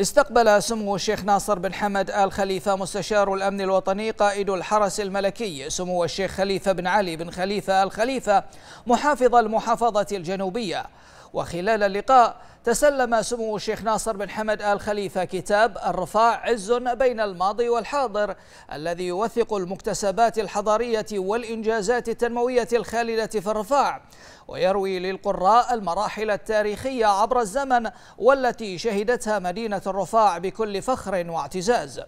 استقبل سمو الشيخ ناصر بن حمد آل خليفة مستشار الأمن الوطني قائد الحرس الملكي سمو الشيخ خليفة بن علي بن خليفة آل خليفة محافظ المحافظة الجنوبية وخلال اللقاء تسلم سمو الشيخ ناصر بن حمد آل خليفة كتاب الرفاع عز بين الماضي والحاضر الذي يوثق المكتسبات الحضارية والإنجازات التنموية الخالدة في الرفاع ويروي للقراء المراحل التاريخية عبر الزمن والتي شهدتها مدينة الرفاع بكل فخر واعتزاز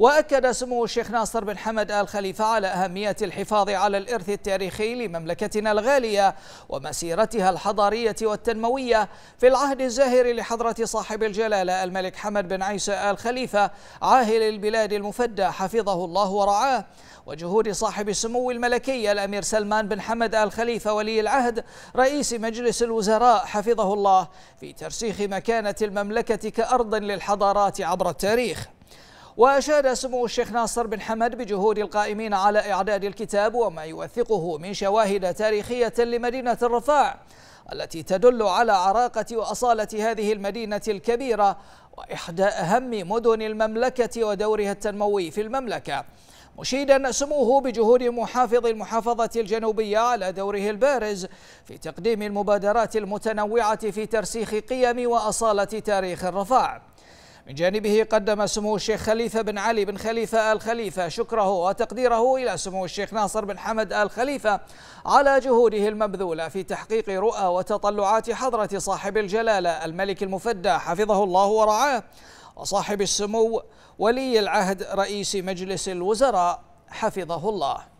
وأكد سمو الشيخ ناصر بن حمد آل خليفة على أهمية الحفاظ على الإرث التاريخي لمملكتنا الغالية ومسيرتها الحضارية والتنموية في العهد الزاهر لحضرة صاحب الجلالة الملك حمد بن عيسى آل خليفة عاهل البلاد المفدى حفظه الله ورعاه وجهود صاحب السمو الملكي الأمير سلمان بن حمد آل خليفة ولي العهد رئيس مجلس الوزراء حفظه الله في ترسيخ مكانة المملكة كأرض للحضارات عبر التاريخ وأشاد سمو الشيخ ناصر بن حمد بجهود القائمين على إعداد الكتاب وما يوثقه من شواهد تاريخية لمدينة الرفاع التي تدل على عراقة وأصالة هذه المدينة الكبيرة وإحدى أهم مدن المملكة ودورها التنموي في المملكة مشيدا سموه بجهود محافظ المحافظة الجنوبية على دوره البارز في تقديم المبادرات المتنوعة في ترسيخ قيم وأصالة تاريخ الرفاع من جانبه قدم سمو الشيخ خليفة بن علي بن خليفة آل خليفة شكره وتقديره إلى سمو الشيخ ناصر بن حمد آل خليفة على جهوده المبذولة في تحقيق رؤى وتطلعات حضرة صاحب الجلالة الملك المفدى حفظه الله ورعاه وصاحب السمو ولي العهد رئيس مجلس الوزراء حفظه الله